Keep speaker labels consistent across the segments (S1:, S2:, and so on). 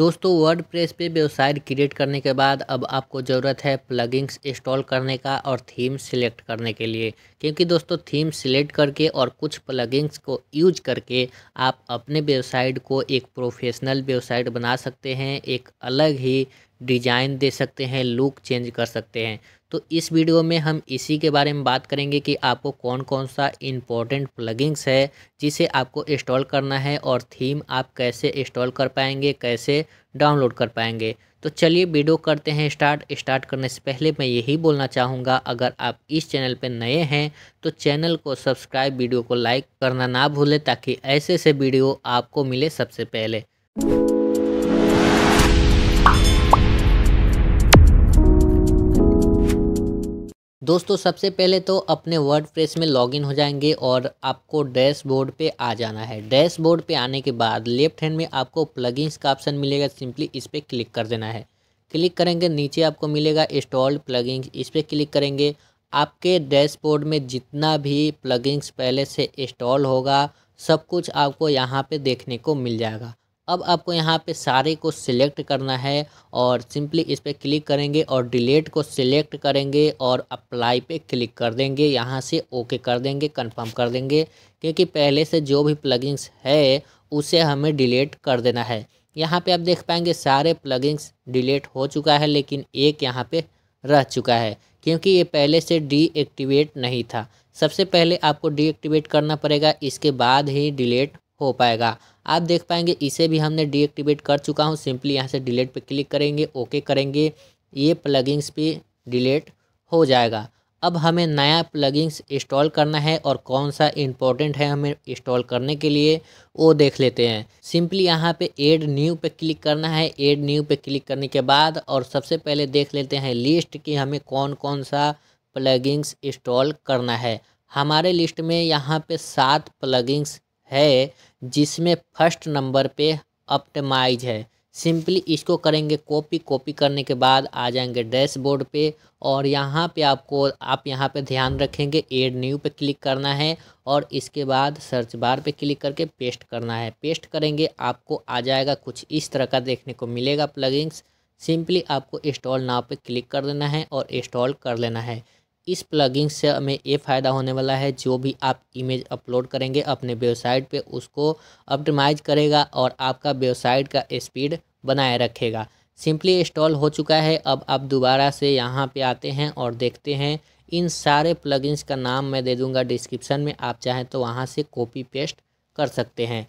S1: दोस्तों वर्डप्रेस पे website create करने के बाद अब आपको ज़रूरत है प्लगिंग्स इंस्टॉल करने का और थीम सिलेक्ट करने के लिए क्योंकि दोस्तों थीम सिलेक्ट करके और कुछ प्लगिंग्स को यूज करके आप अपने वेबसाइट को एक प्रोफेशनल वेबसाइट बना सकते हैं एक अलग ही डिजाइन दे सकते हैं लुक चेंज कर सकते हैं तो इस वीडियो में हम इसी के बारे में बात करेंगे कि आपको कौन कौन सा इम्पोर्टेंट प्लगिंग्स है जिसे आपको इंस्टॉल करना है और थीम आप कैसे इंस्टॉल कर पाएंगे कैसे डाउनलोड कर पाएंगे तो चलिए वीडियो करते हैं स्टार्ट स्टार्ट करने से पहले मैं यही बोलना चाहूँगा अगर आप इस चैनल पर नए हैं तो चैनल को सब्सक्राइब वीडियो को लाइक करना ना भूलें ताकि ऐसे ऐसे वीडियो आपको मिले सबसे पहले दोस्तों सबसे पहले तो अपने वर्ड प्रेस में लॉगिन हो जाएंगे और आपको डैशबोर्ड पे आ जाना है डैशबोर्ड पे आने के बाद लेफ्ट हैंड में आपको प्लगइन्स का ऑप्शन मिलेगा सिंपली इस पर क्लिक कर देना है क्लिक करेंगे नीचे आपको मिलेगा इंस्टॉल्ड प्लगइन्स इस पर क्लिक करेंगे आपके डैशबोर्ड में जितना भी प्लगइन्स पहले से इंस्टॉल होगा सब कुछ आपको यहाँ पे देखने को मिल जाएगा अब आपको यहाँ पे सारे को सिलेक्ट करना है और सिंपली इस पर क्लिक करेंगे और डिलीट को सिलेक्ट करेंगे और अप्लाई पे क्लिक कर देंगे यहाँ से ओके कर देंगे कंफर्म कर देंगे क्योंकि पहले से जो भी प्लगिंग्स है उसे हमें डिलीट कर देना है यहाँ पे आप देख पाएंगे सारे प्लगिंग्स डिलीट हो चुका है लेकिन एक यहाँ पर रह चुका है क्योंकि ये पहले से डीएक्टिवेट नहीं था सबसे पहले आपको डीएक्टिवेट करना पड़ेगा इसके बाद ही डिलीट हो पाएगा आप देख पाएंगे इसे भी हमने डीएक्टिवेट कर चुका हूँ सिंपली यहाँ से डिलीट पे क्लिक करेंगे ओके करेंगे ये प्लगिंग्स भी डिलीट हो जाएगा अब हमें नया प्लगिंग्स इंस्टॉल करना है और कौन सा इम्पोर्टेंट है हमें इंस्टॉल करने के लिए वो देख लेते हैं सिंपली यहाँ पे एड न्यू पे क्लिक करना है एड न्यू पे क्लिक करने के बाद और सबसे पहले देख लेते हैं लिस्ट कि हमें कौन कौन सा प्लगिंग्स इंस्टॉल करना है हमारे लिस्ट में यहाँ पे सात प्लगिंग्स है जिसमें फर्स्ट नंबर पे ऑप्टिमाइज है सिंपली इसको करेंगे कॉपी कॉपी करने के बाद आ जाएंगे डैशबोर्ड पे और यहाँ पे आपको आप यहाँ पे ध्यान रखेंगे एड न्यू पे क्लिक करना है और इसके बाद सर्च बार पे क्लिक करके पेस्ट करना है पेस्ट करेंगे आपको आ जाएगा कुछ इस तरह का देखने को मिलेगा प्लगिंग्स सिंपली आपको इंस्टॉल नाव पे क्लिक कर देना है और इंस्टॉल कर लेना है इस प्लगिंग से हमें ये फ़ायदा होने वाला है जो भी आप इमेज अपलोड करेंगे अपने वेबसाइट पे उसको ऑप्टिमाइज करेगा और आपका वेबसाइट का स्पीड बनाए रखेगा सिंपली इंस्टॉल हो चुका है अब आप दोबारा से यहाँ पे आते हैं और देखते हैं इन सारे प्लगिंग्स का नाम मैं दे दूँगा डिस्क्रिप्शन में आप चाहें तो वहाँ से कॉपी पेस्ट कर सकते हैं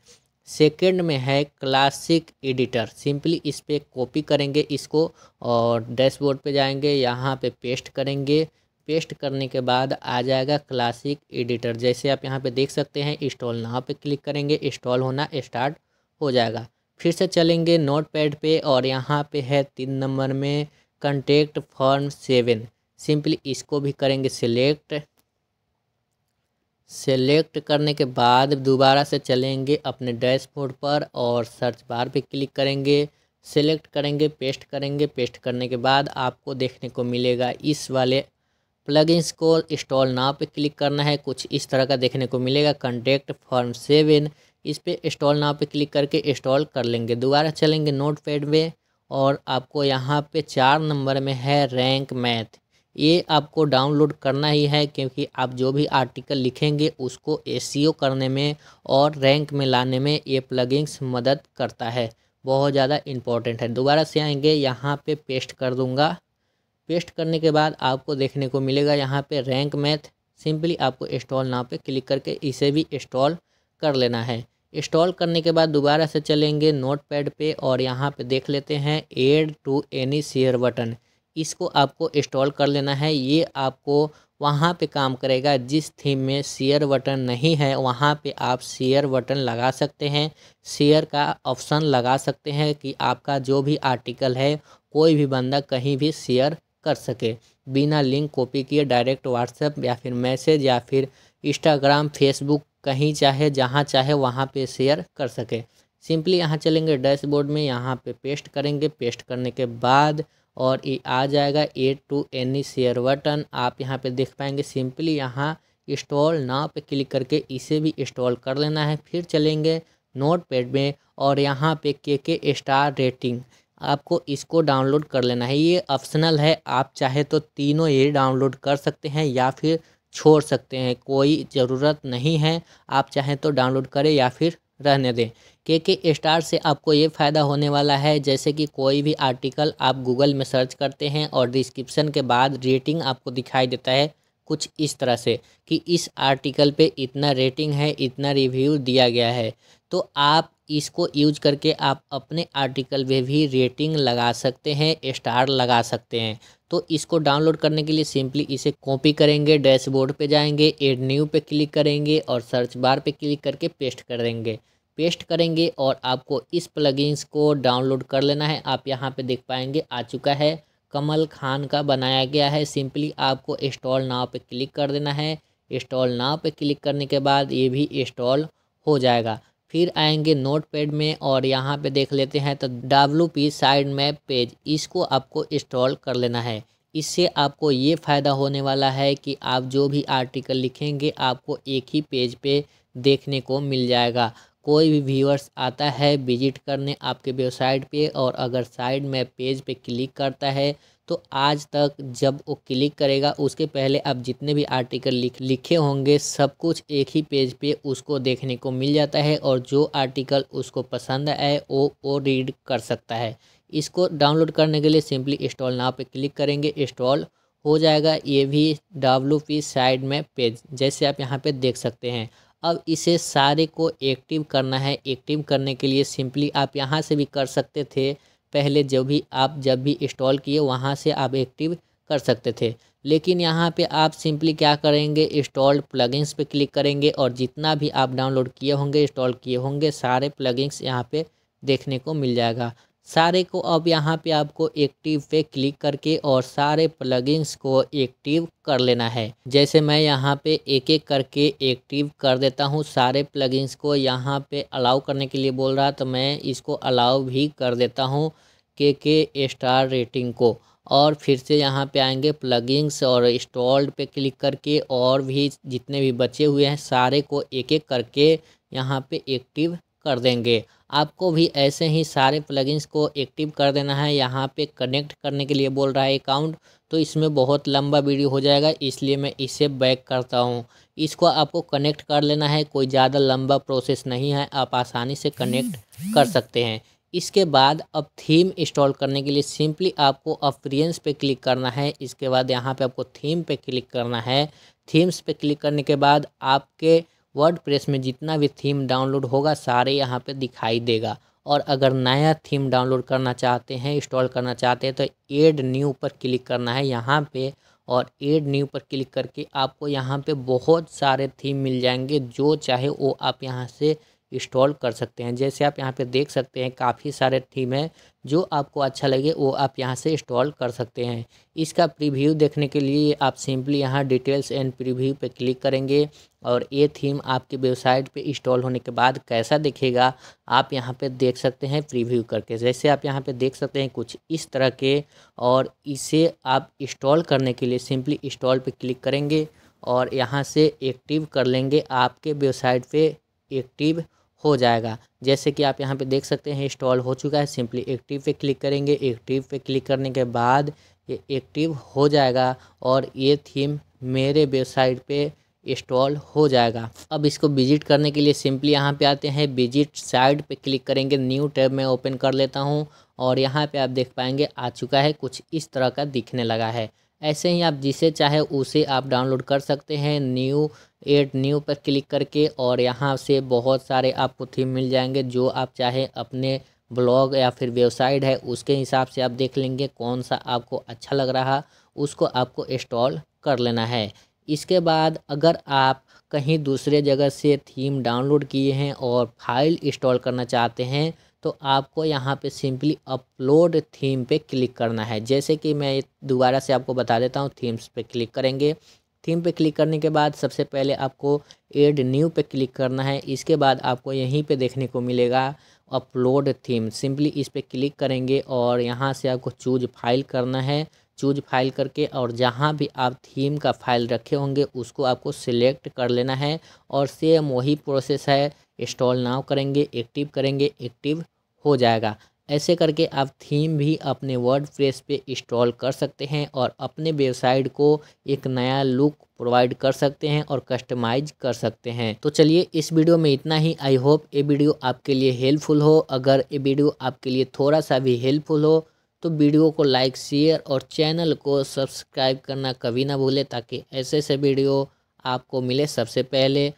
S1: सेकेंड में है क्लासिक एडिटर सिंपली इस पर कॉपी करेंगे इसको और डैशबोर्ड पे जाएंगे यहाँ पे पेस्ट करेंगे पेस्ट करने के बाद आ जाएगा क्लासिक एडिटर जैसे आप यहाँ पे देख सकते हैं इंस्टॉल नाव पे क्लिक करेंगे इंस्टॉल होना स्टार्ट हो जाएगा फिर से चलेंगे नोट पैड पर और यहाँ पे है तीन नंबर में कंटेक्ट फॉर्म सेवन सिंपली इसको भी करेंगे सिलेक्ट सेलेक्ट करने के बाद दोबारा से चलेंगे अपने डैशबोर्ड पर और सर्च बार पे क्लिक करेंगे सेलेक्ट करेंगे पेस्ट करेंगे पेस्ट करने के बाद आपको देखने को मिलेगा इस वाले प्लगइन्स को इंस्टॉल नाव पे क्लिक करना है कुछ इस तरह का देखने को मिलेगा कंटेक्ट फॉर्म सेवन इस पर इंस्टॉल नाव पे क्लिक करके इंस्टॉल कर लेंगे दोबारा चलेंगे नोट पैड में और आपको यहाँ पे चार नंबर में है रैंक मैथ ये आपको डाउनलोड करना ही है क्योंकि आप जो भी आर्टिकल लिखेंगे उसको ए e करने में और रैंक में लाने में ये प्लगिंग्स मदद करता है बहुत ज़्यादा इम्पॉर्टेंट है दोबारा से आएंगे यहाँ पे पेस्ट कर दूँगा पेस्ट करने के बाद आपको देखने को मिलेगा यहाँ पे रैंक मैथ सिंपली आपको इंस्टॉल नाव पे क्लिक करके इसे भी इंस्टॉल कर लेना है इंस्टॉल करने के बाद दोबारा से चलेंगे नोट पैड पे और यहाँ पे देख लेते हैं add to any share button इसको आपको इंस्टॉल कर लेना है ये आपको वहाँ पे काम करेगा जिस थीम में शेयर बटन नहीं है वहाँ पे आप शेयर बटन लगा सकते हैं शेयर का ऑप्शन लगा सकते हैं कि आपका जो भी आर्टिकल है कोई भी बंदा कहीं भी शेयर कर सके बिना लिंक कॉपी किए डायरेक्ट व्हाट्सएप या फिर मैसेज या फिर इंस्टाग्राम फेसबुक कहीं चाहे जहाँ चाहे वहाँ पे शेयर कर सके सिंपली यहाँ चलेंगे डैशबोर्ड में यहाँ पे पेस्ट करेंगे पेस्ट करने के बाद और ये आ जाएगा add to any share button आप यहाँ पे देख पाएंगे सिंपली यहाँ इंस्टॉल नाव पे क्लिक करके इसे भी इंस्टॉल कर लेना है फिर चलेंगे नोट पैड में और यहाँ पे के के स्टार रेटिंग आपको इसको डाउनलोड कर लेना है ये ऑप्शनल है आप चाहे तो तीनों ये डाउनलोड कर सकते हैं या फिर छोड़ सकते हैं कोई ज़रूरत नहीं है आप चाहें तो डाउनलोड करें या फिर रहने दें के के स्टार से आपको ये फ़ायदा होने वाला है जैसे कि कोई भी आर्टिकल आप गूगल में सर्च करते हैं और डिस्क्रिप्शन के बाद रेटिंग आपको दिखाई देता है कुछ इस तरह से कि इस आर्टिकल पे इतना रेटिंग है इतना रिव्यू दिया गया है तो आप इसको यूज करके आप अपने आर्टिकल में भी रेटिंग लगा सकते हैं स्टार लगा सकते हैं तो इसको डाउनलोड करने के लिए सिंपली इसे कॉपी करेंगे डैशबोर्ड पे जाएंगे एड न्यू पे क्लिक करेंगे और सर्च बार पे क्लिक करके पेस्ट करेंगे पेस्ट करेंगे और आपको इस प्लगइन्स को डाउनलोड कर लेना है आप यहाँ पे देख पाएंगे आ चुका है कमल खान का बनाया गया है सिंपली आपको इंस्टॉल नाव पर क्लिक कर देना है इंस्टॉल नाव पर क्लिक करने के बाद ये भी इंस्टॉल हो जाएगा फिर आएंगे नोट पैड में और यहाँ पे देख लेते हैं तो W P sitemap page इसको आपको इंस्टॉल कर लेना है इससे आपको ये फ़ायदा होने वाला है कि आप जो भी आर्टिकल लिखेंगे आपको एक ही पेज पे देखने को मिल जाएगा कोई भी व्यूअर्स आता है विजिट करने आपके वेबसाइट पे और अगर साइड मैप पेज पे क्लिक करता है तो आज तक जब वो क्लिक करेगा उसके पहले आप जितने भी आर्टिकल लिख लिखे होंगे सब कुछ एक ही पेज पे उसको देखने को मिल जाता है और जो आर्टिकल उसको पसंद आए वो वो रीड कर सकता है इसको डाउनलोड करने के लिए सिंपली इंस्टॉल नाव पे क्लिक करेंगे इंस्टॉल हो जाएगा ये भी डब्ल्यू पी साइड में पेज जैसे आप यहाँ पर देख सकते हैं अब इसे सारे को एक्टिव करना है एक्टिव करने के लिए सिंपली आप यहाँ से भी कर सकते थे पहले जो भी आप जब भी इंस्टॉल किए वहाँ से आप एक्टिव कर सकते थे लेकिन यहाँ पे आप सिंपली क्या करेंगे इंस्टॉल्ड प्लगिंग्स पे क्लिक करेंगे और जितना भी आप डाउनलोड किए होंगे इंस्टॉल किए होंगे सारे प्लगिंग्स यहाँ पे देखने को मिल जाएगा सारे को अब यहाँ पे आपको एक्टिव पे क्लिक करके और सारे प्लगइन्स को एक्टिव कर लेना है जैसे मैं यहाँ पे एक एक करके एक्टिव कर देता हूँ सारे प्लगइन्स को यहाँ पे अलाउ करने के लिए बोल रहा तो मैं इसको अलाउ भी कर देता हूँ के के स्टार रेटिंग को और फिर से यहाँ पे आएंगे प्लगइन्स और इंस्टॉल्ड पे क्लिक करके और भी जितने भी बचे हुए हैं सारे को एक एक करके यहाँ पे एक्टिव कर देंगे आपको भी ऐसे ही सारे प्लगइन्स को एक्टिव कर देना है यहाँ पे कनेक्ट करने के लिए बोल रहा है अकाउंट तो इसमें बहुत लंबा वीडियो हो जाएगा इसलिए मैं इसे बैक करता हूँ इसको आपको कनेक्ट कर लेना है कोई ज़्यादा लंबा प्रोसेस नहीं है आप आसानी से कनेक्ट कर सकते हैं इसके बाद अब थीम इंस्टॉल करने के लिए सिंपली आपको अप्रियंस पे क्लिक करना है इसके बाद यहाँ पे आपको थीम पे क्लिक करना है थीम्स पे क्लिक करने के बाद आपके वर्डप्रेस में जितना भी थीम डाउनलोड होगा सारे यहाँ पे दिखाई देगा और अगर नया थीम डाउनलोड करना चाहते हैं इंस्टॉल करना चाहते हैं तो एड न्यू पर क्लिक करना है यहाँ पे और एड न्यू पर क्लिक करके आपको यहाँ पे बहुत सारे थीम मिल जाएंगे जो चाहे वो आप यहाँ से इंस्टॉल कर सकते हैं जैसे आप यहाँ पे देख सकते हैं काफ़ी सारे थीम हैं जो आपको अच्छा लगे वो आप यहाँ से इंस्टॉल कर सकते हैं इसका प्रीव्यू देखने के लिए आप सिंपली यहाँ डिटेल्स एंड प्रीव्यू पे क्लिक करेंगे और ये थीम आपके वेबसाइट पे इंस्टॉल होने के बाद कैसा दिखेगा आप यहाँ पे देख सकते हैं प्रीव्यू करके जैसे आप यहाँ पे देख सकते हैं कुछ इस तरह के और इसे आप इंस्टॉल करने के लिए सिंपली इंस्टॉल पे क्लिक करेंगे और यहाँ से एक्टिव कर लेंगे आपके वेबसाइट पे एक्टिव हो जाएगा जैसे कि आप यहाँ पे देख सकते हैं इंस्टॉल हो चुका है सिंपली एक्टिव पे क्लिक करेंगे एक्टिव पे क्लिक करने के बाद ये एक्टिव हो जाएगा और ये थीम मेरे वेबसाइट पे इंस्टॉल हो जाएगा अब इसको विजिट करने के लिए सिंपली यहाँ पे आते हैं विजिट साइट पे क्लिक करेंगे न्यू टैब में ओपन कर लेता हूँ और यहाँ पे आप देख पाएंगे आ चुका है कुछ इस तरह का दिखने लगा है ऐसे ही आप जिसे चाहे उसे आप डाउनलोड कर सकते हैं न्यू एड न्यू पर क्लिक करके और यहाँ से बहुत सारे आपको थीम मिल जाएंगे जो आप चाहे अपने ब्लॉग या फिर वेबसाइट है उसके हिसाब से आप देख लेंगे कौन सा आपको अच्छा लग रहा उसको आपको इंस्टॉल कर लेना है इसके बाद अगर आप कहीं दूसरे जगह से थीम डाउनलोड किए हैं और फाइल इंस्टॉल करना चाहते हैं तो आपको यहाँ पे सिंपली अपलोड थीम पे क्लिक करना है जैसे कि मैं दोबारा से आपको बता देता हूँ थीम्स पे क्लिक करेंगे थीम पे क्लिक करने के बाद सबसे पहले आपको एड न्यू पे क्लिक करना है इसके बाद आपको यहीं पे देखने को मिलेगा अपलोड थीम सिंपली इस पर क्लिक करेंगे और यहाँ से आपको चूज फाइल करना है चूज फाइल करके और जहाँ भी आप थीम का फाइल रखे होंगे उसको आपको सिलेक्ट कर लेना है और सेम वही प्रोसेस है इंस्टॉल नाव करेंगे एक्टिव करेंगे एक्टिव हो जाएगा ऐसे करके आप थीम भी अपने वर्ड प्रेस पे इंस्टॉल कर सकते हैं और अपने वेबसाइट को एक नया लुक प्रोवाइड कर सकते हैं और कस्टमाइज कर सकते हैं तो चलिए इस वीडियो में इतना ही आई होप ये वीडियो आपके लिए हेल्पफुल हो अगर ये वीडियो आपके लिए थोड़ा सा भी हेल्पफुल हो तो वीडियो को लाइक शेयर और चैनल को सब्सक्राइब करना कभी ना भूलें ताकि ऐसे ऐसे वीडियो आपको मिले सबसे पहले